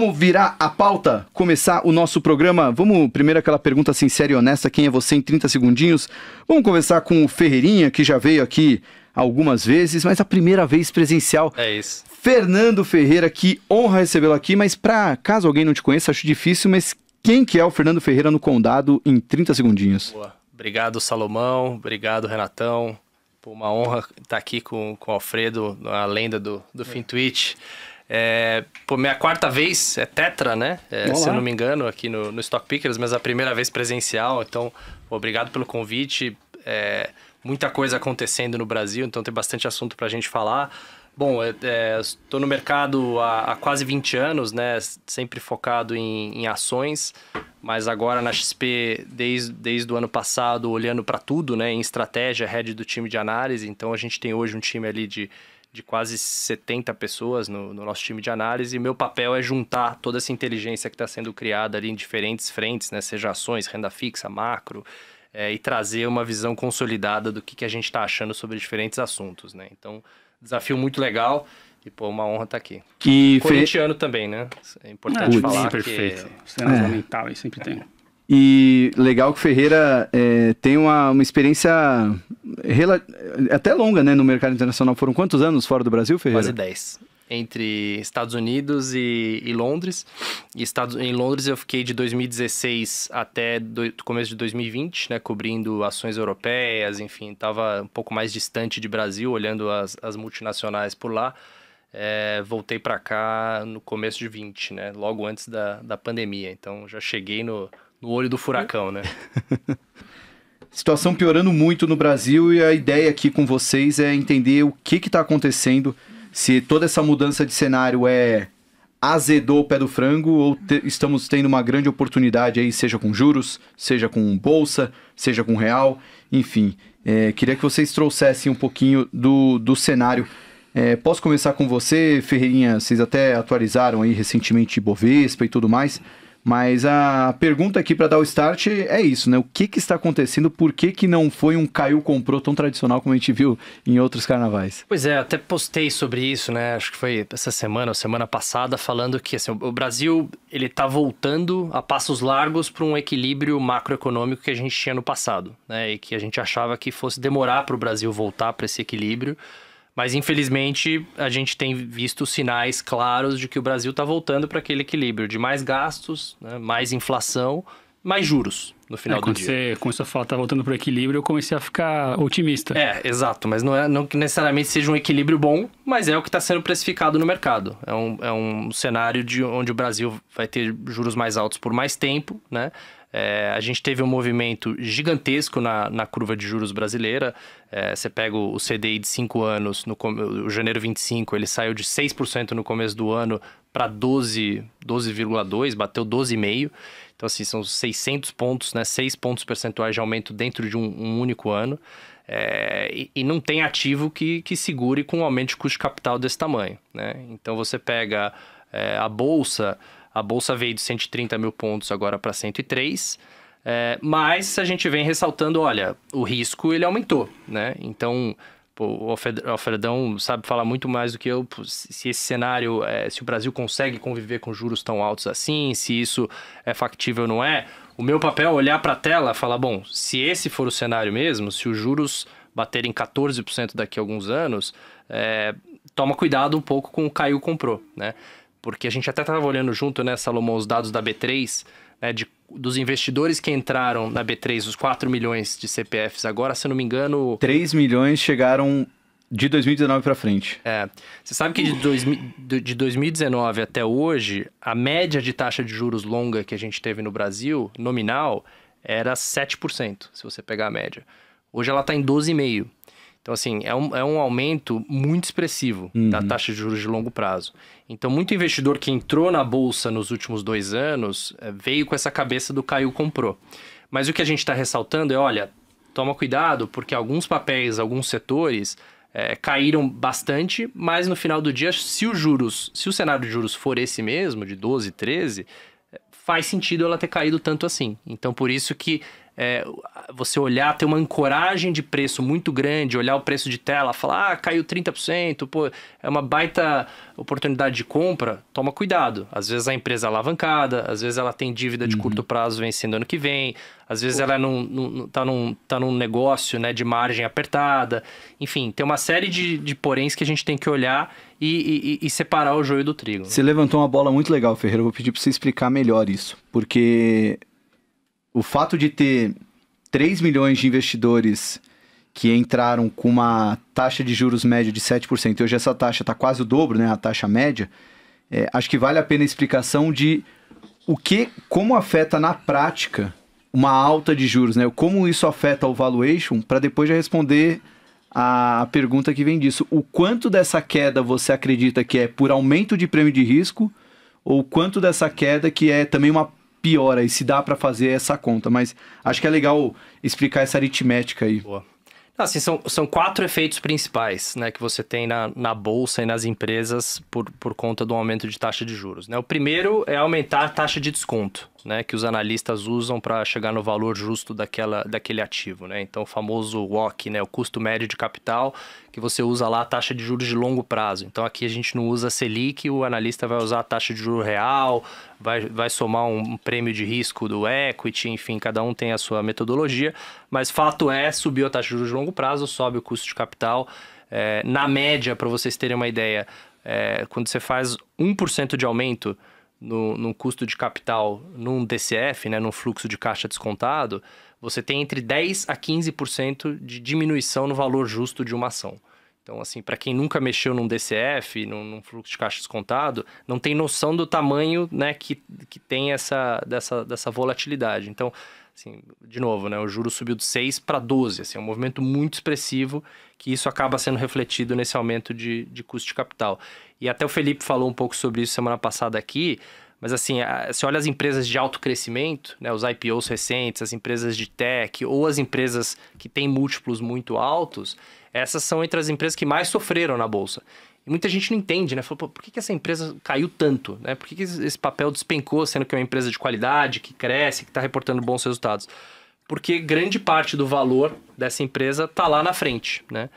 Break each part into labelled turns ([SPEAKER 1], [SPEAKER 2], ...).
[SPEAKER 1] Vamos virar a pauta, começar o nosso programa. Vamos primeiro aquela pergunta sincera e honesta: quem é você em 30 segundinhos? Vamos conversar com o Ferreirinha, que já veio aqui algumas vezes, mas a primeira vez presencial. É isso. Fernando Ferreira, que honra recebê-lo aqui, mas para caso alguém não te conheça, acho difícil, mas quem que é o Fernando Ferreira no Condado em 30 segundinhos? Boa.
[SPEAKER 2] Obrigado, Salomão. Obrigado, Renatão. uma honra estar aqui com, com o Alfredo, a lenda do, do é. FinTwitch. É, pô, minha quarta vez é Tetra, né? É, se eu não me engano, aqui no, no Stock Pickers, mas a primeira vez presencial. Então, obrigado pelo convite. É, muita coisa acontecendo no Brasil, então tem bastante assunto para a gente falar. Bom, estou é, é, no mercado há, há, quase 20 anos, né? Sempre focado em, em ações, mas agora na XP, desde, desde o ano passado, olhando para tudo, né? Em estratégia, head do time de análise. Então, a gente tem hoje um time ali de de quase 70 pessoas no, no nosso time de análise. E meu papel é juntar toda essa inteligência que está sendo criada ali em diferentes frentes, né? Seja ações, renda fixa, macro, é, e trazer uma visão consolidada do que, que a gente está achando sobre diferentes assuntos, né? Então, desafio muito legal. E, pô, uma honra estar tá aqui. Que Corintiano fe... também, né? É importante Puts, falar. Perfeito. Que... Cenas é. lamentáveis, sempre tem.
[SPEAKER 1] E legal que o Ferreira é, tem uma, uma experiência rela... até longa né, no mercado internacional. Foram quantos anos fora do Brasil, Ferreira? Quase
[SPEAKER 2] 10. Entre Estados Unidos e, e Londres. E Estados... Em Londres eu fiquei de 2016 até do... começo de 2020, né, cobrindo ações europeias, enfim, estava um pouco mais distante de Brasil, olhando as, as multinacionais por lá. É, voltei para cá no começo de 20, né, logo antes da, da pandemia. Então já cheguei no no olho do furacão, né?
[SPEAKER 1] Situação piorando muito no Brasil e a ideia aqui com vocês é entender o que está acontecendo, se toda essa mudança de cenário é azedou o pé do frango ou te, estamos tendo uma grande oportunidade aí, seja com juros, seja com bolsa, seja com real, enfim. É, queria que vocês trouxessem um pouquinho do, do cenário. É, posso começar com você, Ferreirinha? Vocês até atualizaram aí recentemente Bovespa e tudo mais. Mas a pergunta aqui para dar o start é isso, né? O que, que está acontecendo? Por que, que não foi um caiu comprou tão tradicional como a gente viu em outros carnavais?
[SPEAKER 2] Pois é, até postei sobre isso, né? Acho que foi essa semana ou semana passada, falando que assim, o Brasil ele está voltando a passos largos para um equilíbrio macroeconômico que a gente tinha no passado, né? E que a gente achava que fosse demorar para o Brasil voltar para esse equilíbrio. Mas infelizmente a gente tem visto sinais claros de que o Brasil está voltando para aquele equilíbrio de mais gastos, né, mais inflação mais juros no é, final é, do dia. Quando você começou a falar, tá voltando para o equilíbrio, eu comecei a ficar otimista. É, exato. Mas não é não que necessariamente seja um equilíbrio bom, mas é o que está sendo precificado no mercado. É um, é um cenário de onde o Brasil vai ter juros mais altos por mais tempo, né? É, a gente teve um movimento gigantesco na, na curva de juros brasileira. É, você pega o, o CDI de 5 anos, no o janeiro 25, ele saiu de 6% no começo do ano para 12,2%, 12 bateu 12,5%. Então, assim, são 600 pontos, né? 6 pontos percentuais de aumento dentro de um, um único ano. É, e, e, não tem ativo que, que segure com um aumento de custo de capital desse tamanho, né? Então, você pega é, a Bolsa... A Bolsa veio de 130 mil pontos agora para 103 é, mas a gente vem ressaltando, olha, o risco ele aumentou, né? Então, Pô, o Alfredão sabe falar muito mais do que eu se esse cenário, é, se o Brasil consegue conviver com juros tão altos assim, se isso é factível ou não é. O meu papel é olhar para a tela e falar: bom, se esse for o cenário mesmo, se os juros baterem 14% daqui a alguns anos, é, toma cuidado um pouco com o caiu comprou, né? Porque a gente até estava olhando junto, né, Salomão, os dados da B3 né, de, dos investidores que entraram na B3, os 4 milhões de CPFs agora, se eu não me engano. 3 milhões
[SPEAKER 1] chegaram
[SPEAKER 2] de 2019 para frente. É. Você sabe que de, dois, de 2019 até hoje, a média de taxa de juros longa que a gente teve no Brasil, nominal, era 7%, se você pegar a média. Hoje ela está em 12,5%. Então, assim, é um, é um aumento muito expressivo uhum. da taxa de juros de longo prazo. Então, muito investidor que entrou na bolsa nos últimos dois anos eh, veio com essa cabeça do caiu, comprou. Mas o que a gente está ressaltando é: olha, toma cuidado, porque alguns papéis, alguns setores. É, caíram bastante, mas no final do dia, se os juros, se o cenário de juros for esse mesmo, de 12, 13, eh, faz sentido ela ter caído tanto assim. Então, por isso que é, você olhar, ter uma ancoragem de preço muito grande, olhar o preço de tela, falar, ah, caiu 30%, pô, é uma baita oportunidade de compra, toma cuidado. Às vezes a empresa é alavancada, às vezes ela tem dívida de uhum. curto prazo vencendo ano que vem, às vezes pô. ela não, não, tá, num, tá num negócio né, de margem apertada. Enfim, tem uma série de, de poréns que a gente tem que olhar e, e, e separar o joio do trigo. Né? Você
[SPEAKER 1] levantou uma bola muito legal, Ferreira. Eu vou pedir para você explicar melhor isso. Porque o fato de ter 3 milhões de investidores que entraram com uma taxa de juros média de 7%, e hoje essa taxa está quase o dobro, né, a taxa média, é, acho que vale a pena a explicação de o que, como afeta na prática uma alta de juros, né? Como isso afeta o valuation, para depois já responder a pergunta que vem disso. O quanto dessa queda você acredita que é por aumento de prêmio de risco ou quanto dessa queda que é também uma piora e se dá para fazer essa conta. Mas acho que é legal explicar essa aritmética aí. Boa.
[SPEAKER 2] Assim, são, são quatro efeitos principais né, que você tem na, na bolsa e nas empresas por, por conta do aumento de taxa de juros. Né? O primeiro é aumentar a taxa de desconto né, que os analistas usam para chegar no valor justo daquela, daquele ativo. Né? Então, o famoso WOC, né, o custo médio de capital, que você usa lá a taxa de juros de longo prazo. Então, aqui a gente não usa Selic, o analista vai usar a taxa de juro real, vai, vai somar um prêmio de risco do equity, enfim, cada um tem a sua metodologia. Mas fato é, subiu a taxa de juros de longo prazo, sobe o custo de capital. É, na média, para vocês terem uma ideia, é, quando você faz 1% de aumento no, num custo de capital num DCF, né, num fluxo de caixa descontado, você tem entre 10 a 15% de diminuição no valor justo de uma ação. Então, assim, para quem nunca mexeu num DCF, num, num, fluxo de caixa descontado, não tem noção do tamanho né, que, que tem essa dessa, dessa volatilidade. Então, assim, de novo, né, o juro subiu de 6 para 12, assim, é um movimento muito expressivo que isso acaba sendo refletido nesse aumento de, de custo de capital. E até o Felipe falou um pouco sobre isso semana passada aqui. Mas assim, se olha as empresas de alto crescimento, né, os IPOs recentes, as empresas de tech ou as empresas que têm múltiplos muito altos, essas são entre as empresas que mais sofreram na bolsa. E muita gente não entende, né? Fala, por que, que essa empresa caiu tanto? Né? Por que, que esse papel despencou, sendo que é uma empresa de qualidade, que cresce, que está reportando bons resultados? Porque grande parte do valor dessa empresa está lá na frente, né?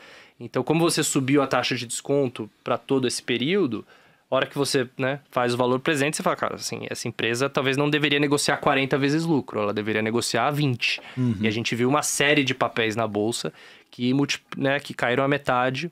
[SPEAKER 2] Então, como você subiu a taxa de desconto para todo esse período, a hora que você né, faz o valor presente, você fala, cara, assim, essa empresa talvez não deveria negociar 40 vezes lucro, ela deveria negociar 20. Uhum. E a gente viu uma série de papéis na bolsa que, né, que caíram a metade,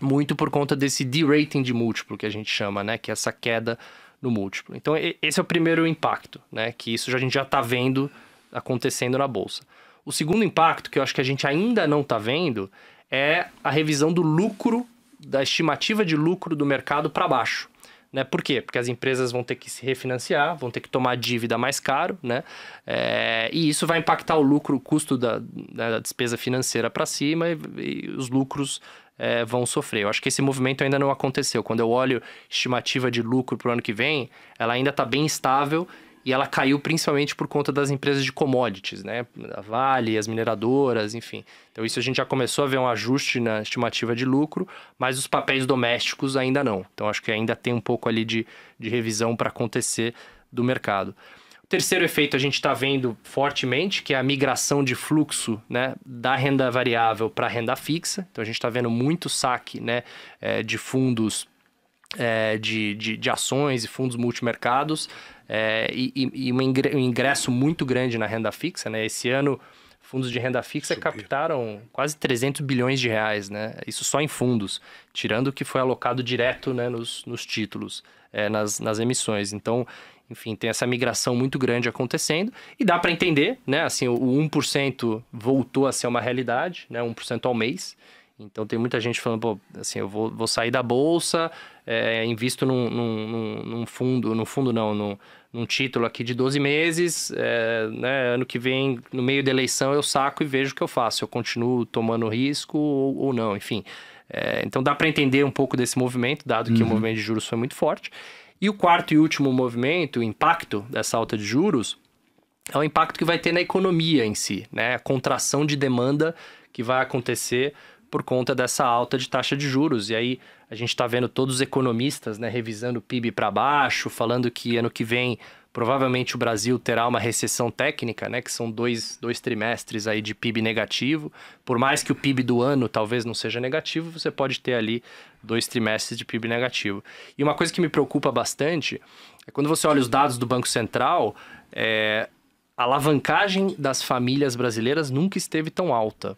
[SPEAKER 2] muito por conta desse derating de múltiplo que a gente chama, né? Que é essa queda no múltiplo. Então, esse é o primeiro impacto, né? Que isso a gente já está vendo acontecendo na bolsa. O segundo impacto, que eu acho que a gente ainda não está vendo, é a revisão do lucro, da estimativa de lucro do mercado para baixo. Né? Por quê? Porque as empresas vão ter que se refinanciar, vão ter que tomar dívida mais caro, né? É, e isso vai impactar o lucro, o custo da, né, da despesa financeira para cima e, e, os lucros é, vão sofrer. Eu acho que esse movimento ainda não aconteceu. Quando eu olho estimativa de lucro para o ano que vem, ela ainda está bem estável e ela caiu principalmente por conta das empresas de commodities, né? A Vale, as mineradoras, enfim. Então isso a gente já começou a ver um ajuste na estimativa de lucro, mas os papéis domésticos ainda não. Então acho que ainda tem um pouco ali de, de revisão para acontecer do mercado. O terceiro efeito a gente está vendo fortemente, que é a migração de fluxo né, da renda variável para renda fixa. Então a gente está vendo muito saque né, eh, de fundos é, de, de, de, ações e fundos multimercados é, e, e, um ingresso muito grande na renda fixa. Né? Esse ano, fundos de renda fixa captaram quase 300 bilhões de reais, né? isso só em fundos, tirando o que foi alocado direto né, nos, nos títulos, é, nas, nas emissões. Então, enfim, tem essa migração muito grande acontecendo e dá para entender, né? Assim, o 1% voltou a ser uma realidade, né? 1% ao mês. Então tem muita gente falando, pô, assim, eu vou, vou sair da bolsa, é, invisto num, num, num, fundo, num fundo não, num, num título aqui de 12 meses, é, né, ano que vem, no meio da eleição, eu saco e vejo o que eu faço, eu continuo tomando risco ou, ou não, enfim. É, então dá para entender um pouco desse movimento, dado que uhum. o movimento de juros foi muito forte. E o quarto e último movimento, o impacto dessa alta de juros, é o impacto que vai ter na economia em si, né? A contração de demanda que vai acontecer por conta dessa alta de taxa de juros. E aí a gente está vendo todos os economistas né, revisando o PIB para baixo, falando que ano que vem provavelmente o Brasil terá uma recessão técnica, né, que são dois, dois trimestres aí de PIB negativo. Por mais que o PIB do ano talvez não seja negativo, você pode ter ali dois trimestres de PIB negativo. E uma coisa que me preocupa bastante é quando você olha os dados do Banco Central, é, a alavancagem das famílias brasileiras nunca esteve tão alta.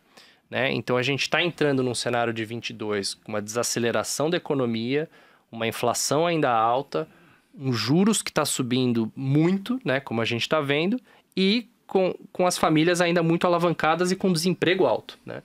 [SPEAKER 2] Né? Então a gente está entrando num cenário de 22 com uma desaceleração da economia, uma inflação ainda alta, um juros que está subindo muito, né? como a gente está vendo, e com, com as famílias ainda muito alavancadas e com desemprego alto. Né?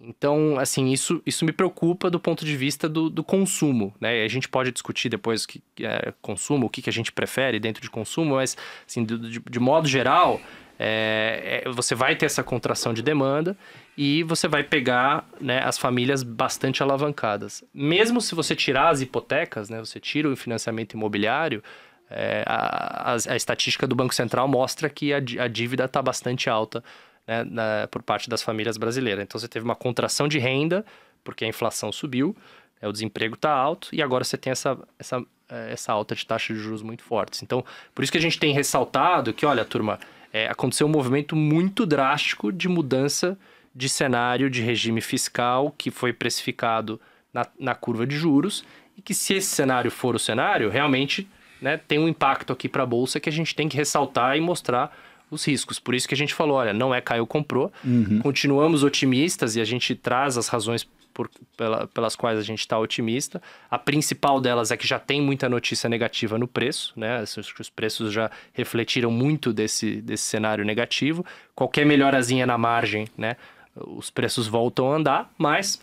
[SPEAKER 2] Então, assim, isso, isso me preocupa do ponto de vista do, do consumo, né? A gente pode discutir depois que é, consumo, o que, que a gente prefere dentro de consumo, mas, assim, de, de modo geral, é, é, você vai ter essa contração de demanda e você vai pegar né, as famílias bastante alavancadas. Mesmo se você tirar as hipotecas, né, você tira o financiamento imobiliário, é, a, a, a, estatística do Banco Central mostra que a, a dívida está bastante alta né, na, por parte das famílias brasileiras. Então você teve uma contração de renda, porque a inflação subiu, né, o desemprego está alto, e agora você tem essa, essa, é, essa alta de taxa de juros muito fortes. Então, por isso que a gente tem ressaltado que, olha, turma, é, aconteceu um movimento muito drástico de mudança de cenário de regime fiscal que foi precificado na, na curva de juros e que se esse cenário for o cenário, realmente né, tem um impacto aqui para a Bolsa que a gente tem que ressaltar e mostrar os riscos. Por isso que a gente falou, olha, não é caiu, comprou. Uhum. Continuamos otimistas e a gente traz as razões por, pela, pelas quais a gente está otimista. A principal delas é que já tem muita notícia negativa no preço, né? Os preços já refletiram muito desse, desse cenário negativo. Qualquer melhorazinha na margem, né? Os preços voltam a andar, mas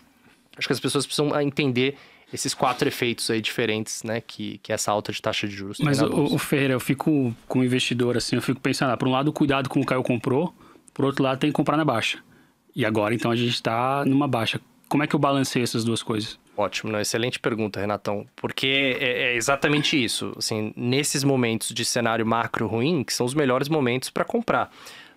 [SPEAKER 2] acho que as pessoas precisam entender esses quatro efeitos aí diferentes, né, que, que essa alta de taxa de juros Mas, o, o Ferreira, eu fico com o investidor, assim, eu fico pensando, ah, por um lado, cuidado com o Caio comprou, por outro lado, tem que comprar na baixa. E agora, então, a gente está numa baixa. Como é que eu balancei essas duas coisas? Ótimo, não, excelente pergunta, Renatão. Porque é, é, exatamente isso. Assim, nesses momentos de cenário macro ruim, que são os melhores momentos para comprar.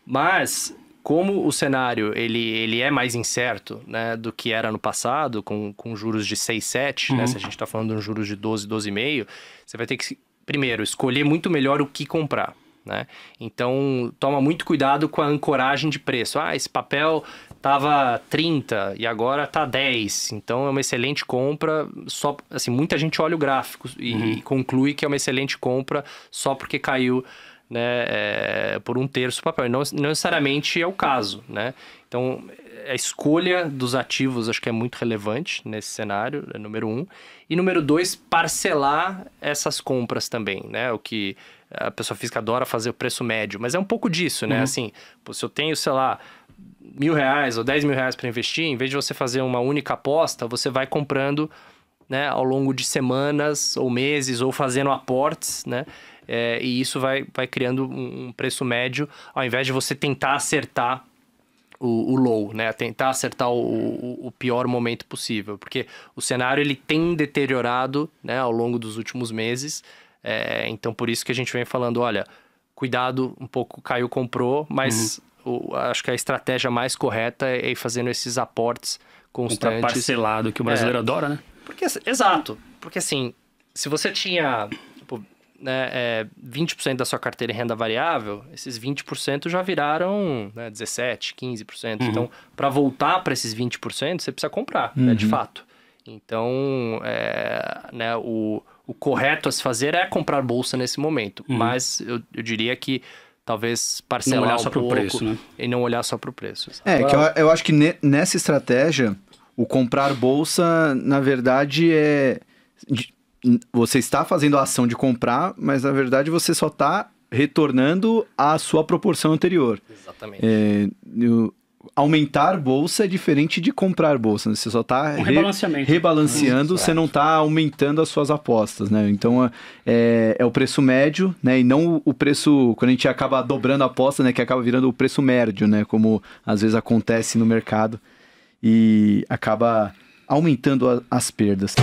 [SPEAKER 2] Mas como o cenário ele, ele é mais incerto né, do que era no passado, com, com juros de 6, 7, né, uhum. né, se a gente está falando de um juros de 12, 12,5, você vai ter que, primeiro, escolher muito melhor o que comprar. Né? Então, toma muito cuidado com a ancoragem de preço. Ah, esse papel estava 30 e agora está 10. Então, é uma excelente compra. Só, assim, muita gente olha o gráfico e, uhum. conclui que é uma excelente compra só porque caiu né, é, por um terço do papel. Não, não necessariamente é o caso. Né? Então, a escolha dos ativos acho que é muito relevante nesse cenário, é número um. E número dois, parcelar essas compras também. Né? O que a pessoa física adora fazer o preço médio, mas é um pouco disso, né? Uhum. Assim, se eu tenho, sei lá, mil reais ou dez mil reais para investir, em vez de você fazer uma única aposta, você vai comprando né, ao longo de semanas ou meses ou fazendo aportes, né? É, e isso vai, vai criando um preço médio, ao invés de você tentar acertar o, o low, né? Tentar acertar o, o, o, pior momento possível, porque o cenário ele tem deteriorado né, ao longo dos últimos meses é, então, por isso que a gente vem falando, olha, cuidado um pouco, caiu comprou, mas uhum. o, acho que a estratégia mais correta é ir fazendo esses aportes constantes. Comprar parcelado, que o brasileiro é, adora, né? Porque, exato, porque assim, se você tinha tipo, né, é, 20% da sua carteira em renda variável, esses 20% já viraram né, 17%, 15%. Uhum. Então, para voltar para esses 20%, você precisa comprar, uhum. né, de uhum. fato. Então, é, né, o, o correto a se fazer é comprar bolsa nesse momento. Uhum. Mas eu, eu, diria que talvez parcelar não olhar um só pouco preço, né? e não olhar só para o preço. É, que eu,
[SPEAKER 1] eu acho que ne, nessa estratégia, o comprar bolsa, na verdade, é... você está fazendo a ação de comprar, mas na verdade você só está retornando à sua proporção anterior. Exatamente. É, eu, aumentar bolsa é diferente de comprar bolsa. Né? Você só está um re rebalanceando, hum, você não está aumentando as suas apostas, né? Então é, é, é, o preço médio, né? E não o preço quando a gente acaba dobrando a aposta, né? Que acaba virando o preço médio, né? Como às vezes acontece no mercado e acaba aumentando a, as perdas.